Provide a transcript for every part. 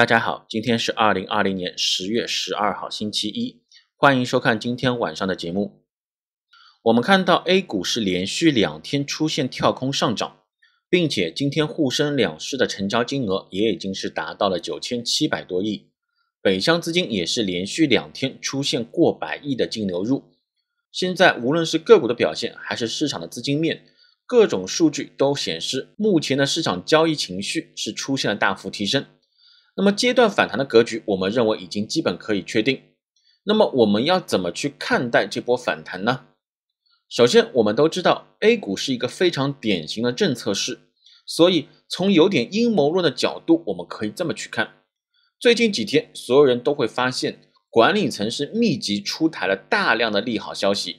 大家好，今天是二零二零年十月十二号，星期一，欢迎收看今天晚上的节目。我们看到 A 股是连续两天出现跳空上涨，并且今天沪深两市的成交金额也已经是达到了九千七百多亿，北向资金也是连续两天出现过百亿的净流入。现在无论是个股的表现，还是市场的资金面，各种数据都显示，目前的市场交易情绪是出现了大幅提升。那么阶段反弹的格局，我们认为已经基本可以确定。那么我们要怎么去看待这波反弹呢？首先，我们都知道 A 股是一个非常典型的政策市，所以从有点阴谋论的角度，我们可以这么去看：最近几天，所有人都会发现管理层是密集出台了大量的利好消息，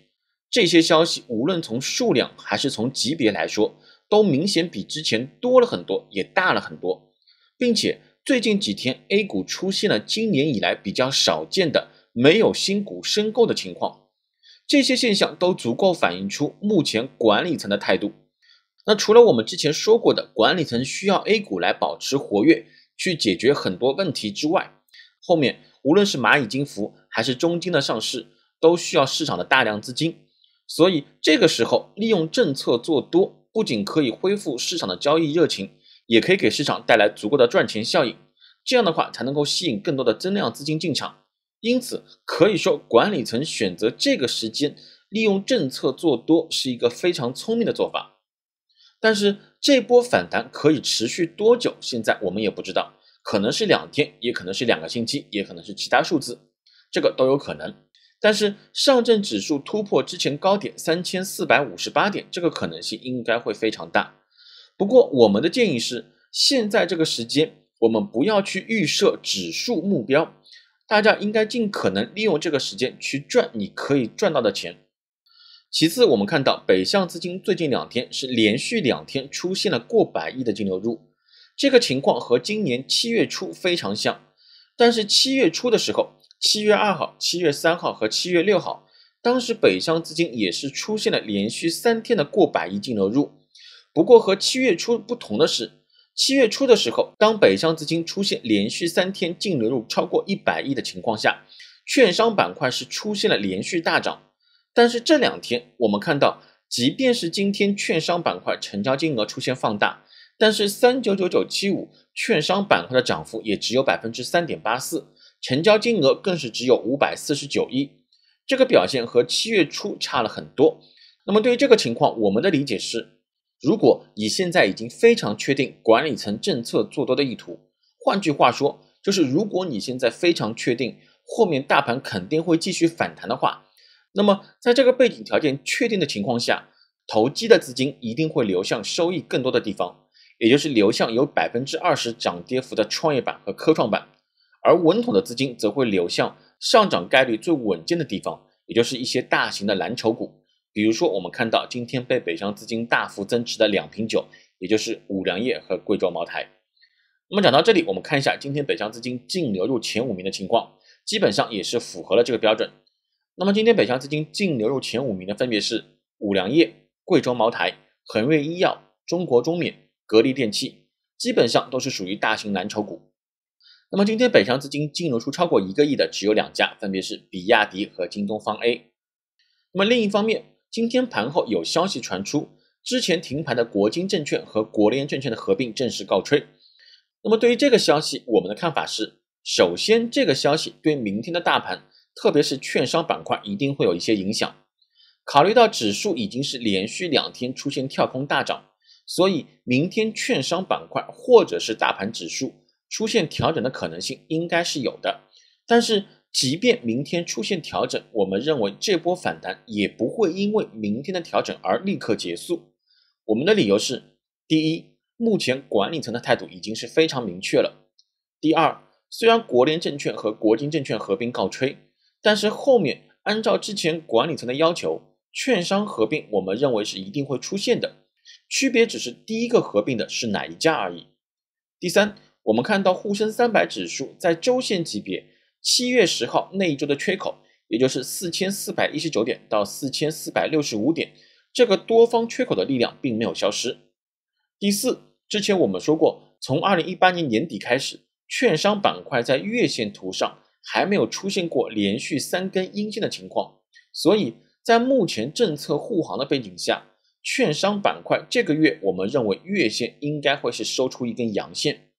这些消息无论从数量还是从级别来说，都明显比之前多了很多，也大了很多，并且。最近几天，A 股出现了今年以来比较少见的没有新股申购的情况，这些现象都足够反映出目前管理层的态度。那除了我们之前说过的，管理层需要 A 股来保持活跃，去解决很多问题之外，后面无论是蚂蚁金服还是中金的上市，都需要市场的大量资金，所以这个时候利用政策做多，不仅可以恢复市场的交易热情。也可以给市场带来足够的赚钱效应，这样的话才能够吸引更多的增量资金进场。因此可以说，管理层选择这个时间利用政策做多是一个非常聪明的做法。但是这波反弹可以持续多久，现在我们也不知道，可能是两天，也可能是两个星期，也可能是其他数字，这个都有可能。但是上证指数突破之前高点三千四百五十八点，这个可能性应该会非常大。不过，我们的建议是，现在这个时间，我们不要去预设指数目标，大家应该尽可能利用这个时间去赚你可以赚到的钱。其次，我们看到北向资金最近两天是连续两天出现了过百亿的净流入，这个情况和今年七月初非常像。但是七月初的时候，七月二号、七月三号和七月六号，当时北向资金也是出现了连续三天的过百亿净流入。不过和七月初不同的是，七月初的时候，当北向资金出现连续三天净流入超过一百亿的情况下，券商板块是出现了连续大涨。但是这两天我们看到，即便是今天券商板块成交金额出现放大，但是三九九九七五券商板块的涨幅也只有百分之三点八四，成交金额更是只有五百四十九亿，这个表现和七月初差了很多。那么对于这个情况，我们的理解是。如果你现在已经非常确定管理层政策做多的意图，换句话说，就是如果你现在非常确定后面大盘肯定会继续反弹的话，那么在这个背景条件确定的情况下，投机的资金一定会流向收益更多的地方，也就是流向有百分之二十涨跌幅的创业板和科创板，而稳妥的资金则会流向上涨概率最稳健的地方，也就是一些大型的蓝筹股。比如说，我们看到今天被北上资金大幅增持的两瓶酒，也就是五粮液和贵州茅台。那么讲到这里，我们看一下今天北上资金净流入前五名的情况，基本上也是符合了这个标准。那么今天北上资金净流入前五名的分别是五粮液、贵州茅台、恒瑞医药、中国中免、格力电器，基本上都是属于大型蓝筹股。那么今天北上资金净流出超过一个亿的只有两家，分别是比亚迪和京东方 A。那么另一方面，今天盘后有消息传出，之前停牌的国金证券和国联证券的合并正式告吹。那么对于这个消息，我们的看法是：首先，这个消息对明天的大盘，特别是券商板块，一定会有一些影响。考虑到指数已经是连续两天出现跳空大涨，所以明天券商板块或者是大盘指数出现调整的可能性应该是有的。但是，即便明天出现调整，我们认为这波反弹也不会因为明天的调整而立刻结束。我们的理由是：第一，目前管理层的态度已经是非常明确了；第二，虽然国联证券和国金证券合并告吹，但是后面按照之前管理层的要求，券商合并，我们认为是一定会出现的，区别只是第一个合并的是哪一家而已。第三，我们看到沪深三百指数在周线级别。七月十号那一周的缺口，也就是四千四百一十九点到四千四百六十五点，这个多方缺口的力量并没有消失。第四，之前我们说过，从二零一八年年底开始，券商板块在月线图上还没有出现过连续三根阴线的情况，所以在目前政策护航的背景下，券商板块这个月我们认为月线应该会是收出一根阳线，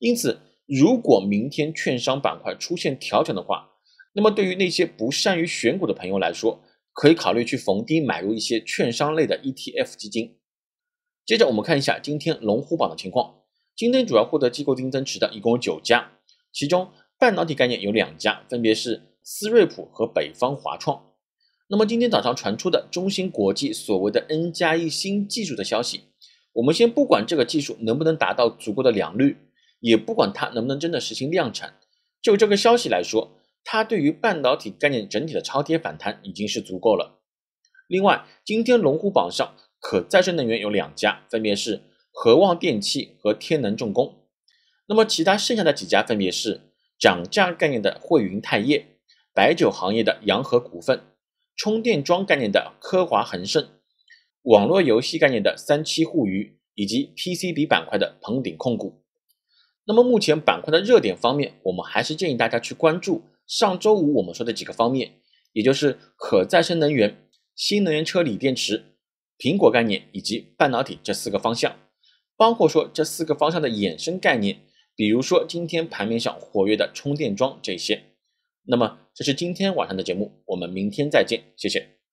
因此。如果明天券商板块出现调整的话，那么对于那些不善于选股的朋友来说，可以考虑去逢低买入一些券商类的 ETF 基金。接着我们看一下今天龙虎榜的情况，今天主要获得机构定金增持的一共有九家，其中半导体概念有两家，分别是思瑞普和北方华创。那么今天早上传出的中芯国际所谓的 N 加一新技术的消息，我们先不管这个技术能不能达到足够的良率。也不管它能不能真的实行量产，就这个消息来说，它对于半导体概念整体的超跌反弹已经是足够了。另外，今天龙虎榜上可再生能源有两家，分别是和旺电气和天能重工。那么其他剩下的几家分别是涨价概念的汇云钛业、白酒行业的洋河股份、充电桩概念的科华恒盛、网络游戏概念的三七互娱以及 PCB 板块的鹏鼎控股。那么目前板块的热点方面，我们还是建议大家去关注上周五我们说的几个方面，也就是可再生能源、新能源车、锂电池、苹果概念以及半导体这四个方向，包括说这四个方向的衍生概念，比如说今天盘面上活跃的充电桩这些。那么这是今天晚上的节目，我们明天再见，谢谢。